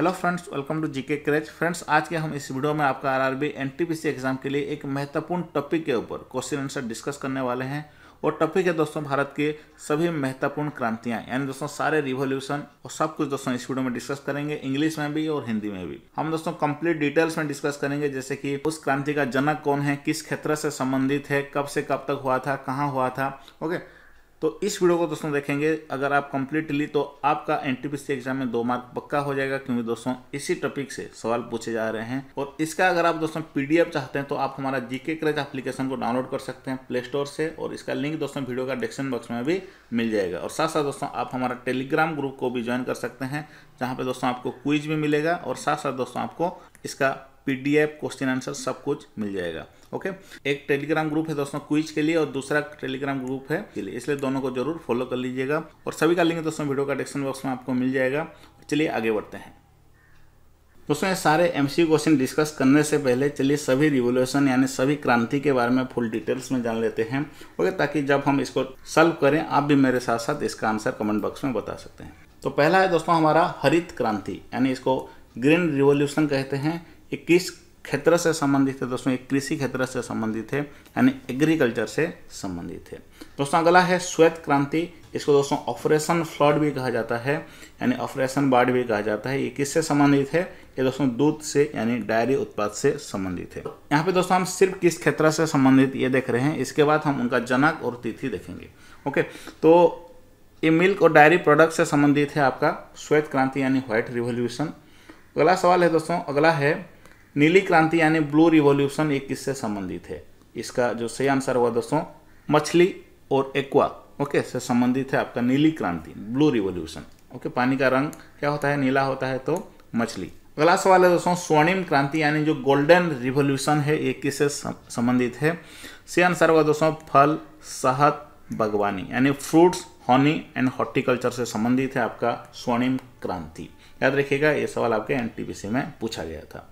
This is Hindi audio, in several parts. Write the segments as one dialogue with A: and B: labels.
A: hello friends welcome to GK craze friends आज के हम इस वीडियो में आपका आरआरबी एनटीपीसी एग्जाम के लिए एक महत्वपूर्ण टॉपिक के ऊपर क्वेश्चन आंसर डिस्कस करने वाले हैं और टॉपिक है दोस्तों भारत के सभी महत्वपूर्ण क्रांतियां यानी दोस्तों सारे रिवोल्यूशन और सब कुछ दोस्तों इस वीडियो में डिस्कस करेंगे इंग्लिश में भी और हिंदी में भी हम दोस्तों कंप्लीट डिटेल्स में डिस्कस करेंगे जैसे कि उस क्रांति का जनक कौन है किस क्षेत्र से संबंधित है कब से कब तक हुआ था कहाँ हुआ था ओके तो इस वीडियो को दोस्तों देखेंगे अगर आप कंप्लीटली तो आपका एन एग्जाम में दो मार्क पक्का हो जाएगा क्योंकि दोस्तों इसी टॉपिक से सवाल पूछे जा रहे हैं और इसका अगर आप दोस्तों पीडीएफ चाहते हैं तो आप हमारा जीके क्रेज एप्लीकेशन को डाउनलोड कर सकते हैं प्ले स्टोर से और इसका लिंक दोस्तों वीडियो का डिस्क्रिप्शन बॉक्स में भी मिल जाएगा और साथ साथ दोस्तों आप हमारा टेलीग्राम ग्रुप को भी ज्वाइन कर सकते हैं जहाँ पर दोस्तों आपको क्विज भी मिलेगा और साथ साथ दोस्तों आपको इसका पीडीएफ क्वेश्चन आंसर सब कुछ मिल जाएगा ओके एक टेलीग्राम ग्रुप है दोस्तों क्विज के लिए और दूसरा टेलीग्राम ग्रुप है के लिए इसलिए दोनों को जरूर फॉलो कर लीजिएगा और सभी का लिंक दोस्तों वीडियो का डिस्क्रिप्शन बॉक्स में आपको मिल जाएगा चलिए आगे बढ़ते हैं दोस्तों ये सारे एम क्वेश्चन डिस्कस करने से पहले चलिए सभी रिवोल्यूशन यानी सभी क्रांति के बारे में फुल डिटेल्स में जान लेते हैं ओके ताकि जब हम इसको सॉल्व करें आप भी मेरे साथ साथ इसका आंसर कमेंट बॉक्स में बता सकते हैं तो पहला है दोस्तों हमारा हरित क्रांति यानी इसको ग्रीन रिवोल्यूशन कहते हैं किस क्षेत्र से संबंधित है दोस्तों एक कृषि क्षेत्र से संबंधित है यानी एग्रीकल्चर से संबंधित है दोस्तों अगला है श्वेत क्रांति इसको दोस्तों ऑपरेशन फ्लड भी कहा जाता है यानी ऑपरेशन बाढ़ भी कहा जाता है ये किससे संबंधित है ये दोस्तों दूध से यानी डायरी उत्पाद से संबंधित है यहाँ पे दोस्तों हम सिर्फ किस क्षेत्र से संबंधित ये देख रहे हैं इसके बाद हम उनका जनक और तिथि देखेंगे ओके तो ये मिल्क और डायरी प्रोडक्ट से संबंधित है आपका श्वेत क्रांति यानी व्हाइट रिवोल्यूशन अगला सवाल है दोस्तों अगला है नीली क्रांति यानी ब्लू रिवॉल्यूशन एक किससे संबंधित है इसका जो सही आंसर हुआ दोस्तों मछली और एक्वा ओके से संबंधित है आपका नीली क्रांति ब्लू रिवॉल्यूशन ओके पानी का रंग क्या होता है नीला होता है तो मछली अगला सवाल है दोस्तों स्वर्णिम क्रांति यानी जो गोल्डन रिवोल्यूशन है ये किससे संबंधित है सही आंसर हुआ दोस्तों फल सहत बागवानी यानी फ्रूट्स हॉनी एंड हॉर्टिकल्चर से संबंधित है आपका स्वर्णिम क्रांति याद रखिएगा ये सवाल आपके एनटीपीसी में पूछा गया था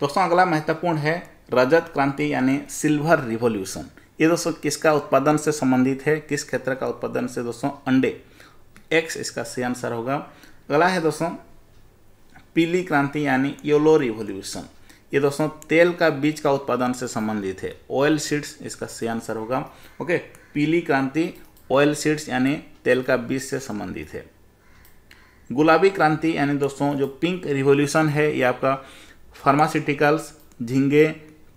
A: दोस्तों अगला महत्वपूर्ण है रजत क्रांति यानी सिल्वर रिवोल्यूशन ये दोस्तों किसका उत्पादन से संबंधित है किस क्षेत्र का उत्पादन से दोस्तों अंडे एक्स इसका सी आंसर होगा अगला है दोस्तों पीली क्रांति यानी योलो रिवोल्यूशन ये दोस्तों तेल का बीज का उत्पादन से संबंधित है ऑयल सीड्स इसका सी आंसर होगा ओके पीली क्रांति ऑयल सीड्स यानी तेल का बीज से संबंधित है गुलाबी क्रांति यानी दोस्तों जो पिंक रिवोल्यूशन है ये आपका फार्मास्यूटिकल्स झींगे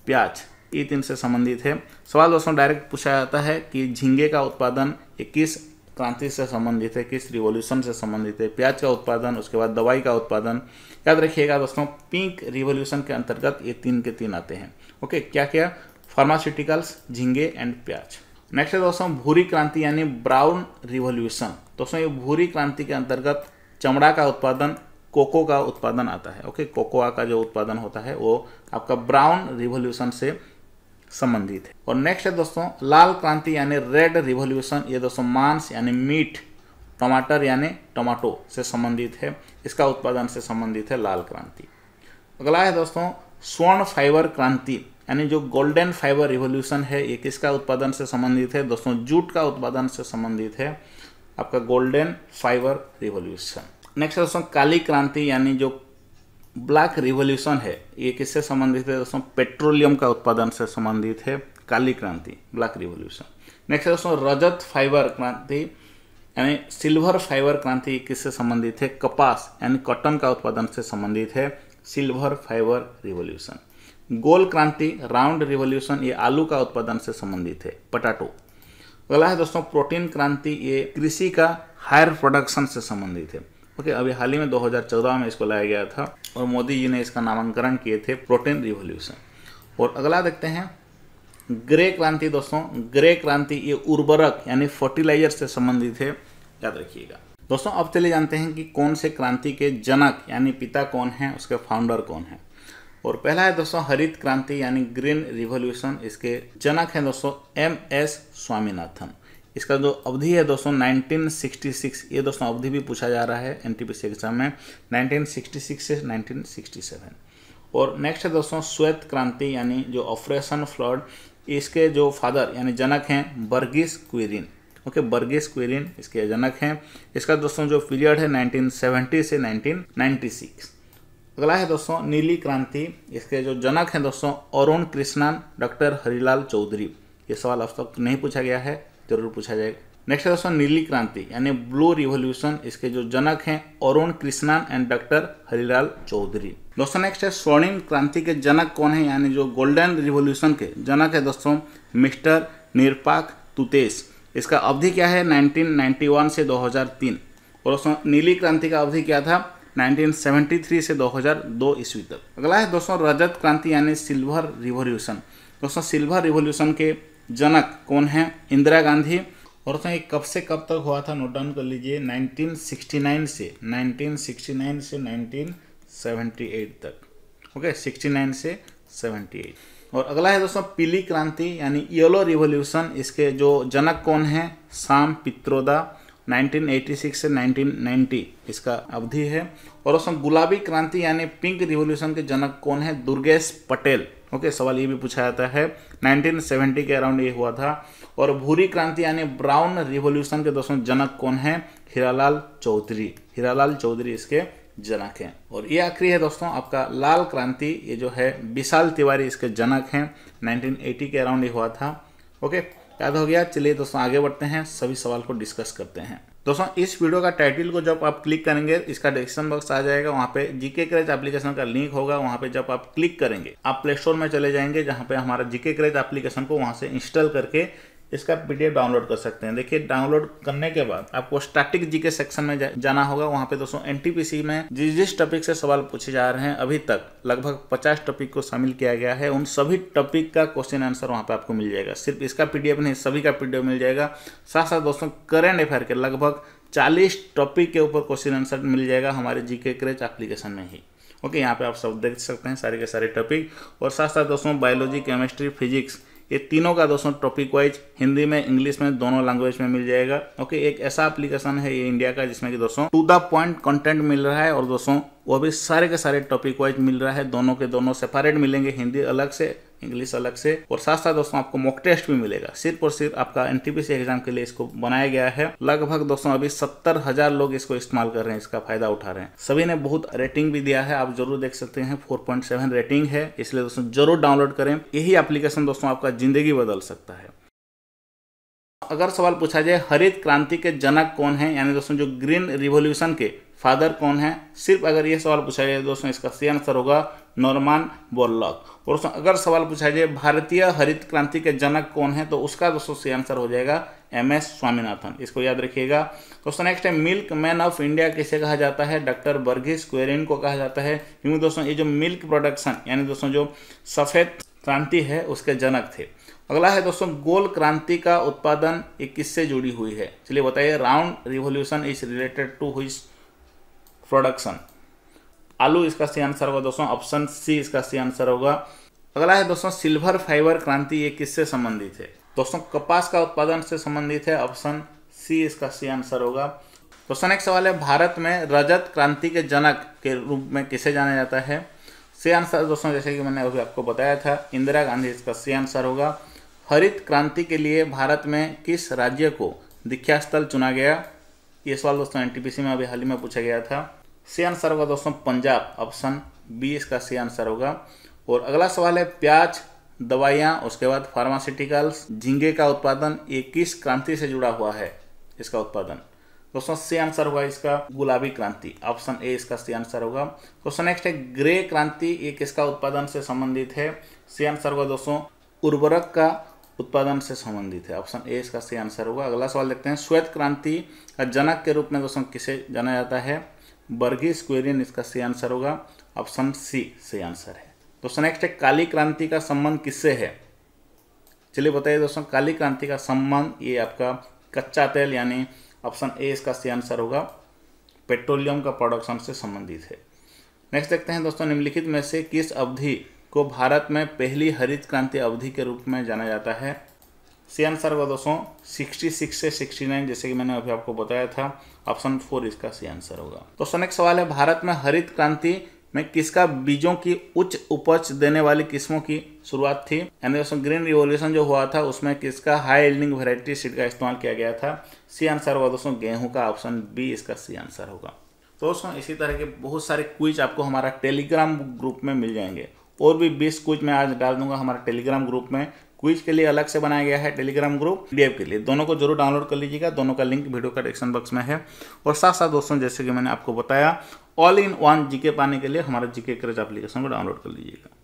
A: प्याज ये तीन से संबंधित है सवाल दोस्तों डायरेक्ट पूछा जाता है कि झींगे का उत्पादन किस क्रांति से संबंधित है किस रिवॉल्यूशन से संबंधित है प्याज का उत्पादन उसके बाद दवाई का उत्पादन याद रखिएगा दोस्तों पिंक रिवॉल्यूशन के अंतर्गत ये तीन के तीन आते हैं ओके क्या क्या फार्मास्यूटिकल्स झींगे एंड प्याज नेक्स्ट है दोस्तों भूरी क्रांति यानी ब्राउन रिवॉल्यूशन दोस्तों ये भूरी क्रांति के अंतर्गत चमड़ा का उत्पादन कोको का उत्पादन आता है ओके कोकोआ का जो उत्पादन होता है वो आपका ब्राउन रिवोल्यूशन से संबंधित है और नेक्स्ट है दोस्तों लाल क्रांति यानी रेड रिवोल्यूशन ये दोस्तों मांस यानी मीट टमाटर यानी टमाटो से संबंधित है इसका उत्पादन से संबंधित है लाल क्रांति अगला है दोस्तों स्वर्ण फाइबर क्रांति यानी जो गोल्डन फाइबर रिवोल्यूशन है ये किसका उत्पादन से संबंधित है दोस्तों जूट का उत्पादन से संबंधित है आपका गोल्डन फाइबर रिवोल्यूशन नेक्स्ट दोस्तों काली क्रांति यानी जो ब्लैक रिवोल्यूशन है ये किससे संबंधित है दोस्तों पेट्रोलियम का उत्पादन से संबंधित है काली क्रांति ब्लैक रिवोल्यूशन नेक्स्ट दोस्तों रजत फाइबर क्रांति यानी सिल्वर फाइबर क्रांति किससे संबंधित है कपास यानी कॉटन का उत्पादन से संबंधित है सिल्वर फाइबर रिवोल्यूशन गोल क्रांति राउंड रिवोल्यूशन ये आलू का उत्पादन से संबंधित है पटाटो अगला है दोस्तों प्रोटीन क्रांति ये कृषि का हायर प्रोडक्शन से संबंधित है ओके अभी हाल ही में 2014 में इसको लाया गया था और मोदी जी ने इसका नामांकन किए थे प्रोटीन रिवोल्यूशन और अगला देखते हैं ग्रे क्रांति दोस्तों ग्रे क्रांति ये उर्वरक यानी फर्टिलाइजर से संबंधित है याद रखिएगा दोस्तों अब चले जानते हैं कि कौन से क्रांति के जनक यानी पिता कौन है उसके फाउंडर कौन है और पहला है दोस्तों हरित क्रांति यानी ग्रीन रिवोल्यूशन इसके जनक हैं दोस्तों एम एस स्वामीनाथन इसका जो अवधि है दोस्तों 1966 ये दोस्तों अवधि भी पूछा जा रहा है एनटीपीसी एग्जाम में 1966 से 1967 और नेक्स्ट है दोस्तों श्वेत क्रांति यानी जो ऑपरेशन फ्लड इसके जो फादर यानी जनक हैं बर्गिस क्वेरिन ओके बर्गिस क्वेरिन इसके जनक हैं इसका दोस्तों जो पीरियड है 1970 से 1996 अगला है दोस्तों नीली क्रांति इसके जो जनक हैं दोस्तों अरुण कृष्णन डॉक्टर हरिलाल चौधरी ये सवाल अब तक नहीं पूछा गया है जरूर पूछा जाएगा नेक्स्ट है दोस्तों नीली क्रांति यानी ब्लू रिवोल्यूशन इसके जो जनक हैं अरुण कृष्णन एंड डॉक्टर हरिलाल चौधरी दोस्तों नेक्स्ट है स्वर्णिम क्रांति के जनक कौन है यानी जो गोल्डन रिवोल्यूशन के जनक है दोस्तों मिस्टर निरपाक तुतेश इसका अवधि क्या है 1991 से 2003 और दोस्तों नीली क्रांति का अवधि क्या था 1973 से 2002 ईस्वी तक अगला है दोस्तों रजत क्रांति यानी सिल्वर रिवोल्यूशन दोस्तों सिल्वर रिवोल्यूशन के जनक कौन है इंदिरा गांधी और ये कब से कब तक हुआ था नोट डाउन कर लीजिए 1969 से 1969 से 1978 तक ओके 69 से 78 और अगला है दोस्तों पीली क्रांति यानी येलो रिवोल्यूशन इसके जो जनक कौन है साम पित्रोदा 1986 से 1990 इसका अवधि है और दोस्तों गुलाबी क्रांति यानी पिंक रिवोल्यूशन के जनक कौन है दुर्गेश पटेल ओके सवाल ये भी पूछा जाता है 1970 के अराउंड ये हुआ था और भूरी क्रांति यानी ब्राउन रिवोल्यूशन के दोस्तों जनक कौन है हीरालाल चौधरी हीरालाल चौधरी इसके जनक हैं और ये आखिरी है दोस्तों आपका लाल क्रांति ये जो है विशाल तिवारी इसके जनक हैं 1980 के अराउंड ये हुआ था ओके याद हो गया चलिए दोस्तों आगे बढ़ते हैं सभी सवाल को डिस्कस करते हैं दोस्तों इस वीडियो का टाइटल को जब आप क्लिक करेंगे इसका डिस्क्रिप्शन बॉक्स आ जाएगा वहाँ पे जीके क्रेज एप्लीकेशन का लिंक होगा वहाँ पे जब आप क्लिक करेंगे आप प्ले स्टोर में चले जाएंगे जहाँ पे हमारा जीके क्रेज एप्लीकेशन को वहाँ से इंस्टॉल करके इसका पीडीएफ डाउनलोड कर सकते हैं देखिए डाउनलोड करने के बाद आपको स्टैटिक जी के सेक्शन में जा, जाना होगा वहाँ पे दोस्तों एनटीपीसी में जिस जिस टॉपिक से सवाल पूछे जा रहे हैं अभी तक लगभग 50 टॉपिक को शामिल किया गया है उन सभी टॉपिक का क्वेश्चन आंसर वहाँ पे आपको मिल जाएगा सिर्फ इसका पीडीएफ नहीं सभी का पीडीएफ मिल जाएगा साथ साथ दोस्तों करेंट अफेयर के लगभग चालीस टॉपिक के ऊपर क्वेश्चन आंसर मिल जाएगा हमारे जी के क्रेच एप्लीकेशन में ही ओके यहाँ पे आप सब देख सकते हैं सारे के सारे टॉपिक और साथ साथ दोस्तों बायोलॉजी केमिस्ट्री फिजिक्स ये तीनों का दोस्तों टॉपिक वाइज हिंदी में इंग्लिश में दोनों लैंग्वेज में मिल जाएगा ओके एक ऐसा एप्लीकेशन है ये इंडिया का जिसमें कि दोस्तों टू द पॉइंट कंटेंट मिल रहा है और दोस्तों वो भी सारे के सारे टॉपिक वाइज मिल रहा है दोनों के दोनों सेपरेट मिलेंगे हिंदी अलग से इंग्लिश अलग से और साथ साथ दोस्तों आपको मॉक टेस्ट भी मिलेगा सिर्फ और सिर्फ आपका एनटीपीसी एग्जाम के लिए इसको बनाया गया है लगभग दोस्तों अभी सत्तर हजार लोग इसको इस्तेमाल कर रहे हैं इसका फायदा उठा रहे हैं सभी ने बहुत रेटिंग भी दिया है आप जरूर देख सकते हैं फोर रेटिंग है इसलिए दोस्तों जरूर डाउनलोड करें यही एप्लीकेशन दोस्तों आपका जिंदगी बदल सकता है अगर सवाल पूछा जाए हरित क्रांति के जनक कौन है यानी दोस्तों जो ग्रीन रिवोल्यूशन के फादर कौन है सिर्फ अगर ये सवाल पूछा जाए दोस्तों इसका सही आंसर होगा नॉर्मान बोर्लॉक और अगर सवाल पूछा जाए भारतीय हरित क्रांति के जनक कौन है तो उसका दोस्तों सही आंसर हो जाएगा एम एस स्वामीनाथन इसको याद रखिएगा दोस्तों नेक्स्ट है मिल्क मैन ऑफ इंडिया किसे कहा जाता है डॉक्टर बर्गिस क्वेरिन को कहा जाता है क्योंकि दोस्तों ये जो मिल्क प्रोडक्शन यानी दोस्तों जो सफ़ेद क्रांति है उसके जनक थे अगला है दोस्तों गोल क्रांति का उत्पादन ये किससे जुड़ी हुई है चलिए बताइए round revolution is related to हुई प्रोडक्शन आलू इसका सही आंसर होगा दोस्तों ऑप्शन सी इसका सही आंसर होगा अगला है दोस्तों सिल्वर फाइबर क्रांति ये किससे संबंधित है दोस्तों कपास का उत्पादन से संबंधित है ऑप्शन सी इसका सही आंसर होगा क्वेश्चन एक सवाल है भारत में रजत क्रांति के जनक के रूप में किसे जाना जाता है सी आंसर दोस्तों जैसे कि मैंने अभी आपको बताया था इंदिरा गांधी इसका सी आंसर होगा हरित क्रांति के लिए भारत में किस राज्य को दीक्षा स्थल चुना गया ये सवाल दोस्तों एनटीपीसी में अभी हाल ही में पूछा गया था से आंसर होगा दोस्तों पंजाब ऑप्शन बी इसका सही आंसर होगा और अगला सवाल है प्याज दवाइयाँ उसके बाद फार्मास्यूटिकल्स झींगे का उत्पादन ये किस क्रांति से जुड़ा हुआ है इसका उत्पादन दोस्तों सी आंसर होगा इसका गुलाबी क्रांति ऑप्शन ए इसका सही आंसर होगा क्वेश्चन नेक्स्ट है ग्रे क्रांति ये किसका उत्पादन से संबंधित है सी आंसर होगा दोस्तों उर्वरक का उत्पादन से संबंधित है ऑप्शन ए इसका सही आंसर होगा अगला सवाल देखते हैं श्वेत क्रांति का जनक के रूप में दोस्तों किसे जाना जाता है बर्गी स्क्वेरियन इसका सही आंसर होगा ऑप्शन सी सही आंसर है दोस्तों नेक्स्ट है काली क्रांति का संबंध किससे है चलिए बताइए दोस्तों काली क्रांति का संबंध ये आपका कच्चा तेल यानी ऑप्शन ए इसका सही आंसर होगा पेट्रोलियम का प्रोडक्शन से संबंधित है नेक्स्ट देखते हैं दोस्तों निम्नलिखित में से किस अवधि को भारत में पहली हरित क्रांति अवधि के रूप में जाना जाता है सी आंसर होगा दोस्तों 66 से 69 जैसे कि मैंने अभी आपको बताया था ऑप्शन फोर इसका सी आंसर होगा दोस्तों नेक्स्ट सवाल है भारत में हरित क्रांति में किसका बीजों की उच्च उपज देने वाली किस्मों की शुरुआत थी यानी दोस्तों ग्रीन रिवोल्यूशन जो हुआ था उसमें किसका हाई एल्डिंग वेराइटी सीड का इस्तेमाल किया गया था सी आंसर होगा दोस्तों गेहूं का ऑप्शन बी इसका सी आंसर होगा तो दोस्तों इसी तरह के बहुत सारे क्विज आपको हमारा टेलीग्राम ग्रुप में मिल जाएंगे और भी बीस क्विज मैं आज डाल दूंगा हमारे टेलीग्राम ग्रुप में क्विज के लिए अलग से बनाया गया है टेलीग्राम ग्रुप पीडीएफ के लिए दोनों को जरूर डाउनलोड कर लीजिएगा दोनों का लिंक वीडियो का डिस्क्रिप्शन बॉक्स में है और साथ साथ दोस्तों जैसे कि मैंने आपको बताया ऑल इन वन जीके पाने के लिए हमारा जीके क्रेज एप्लीकेशन को डाउनलोड कर लीजिएगा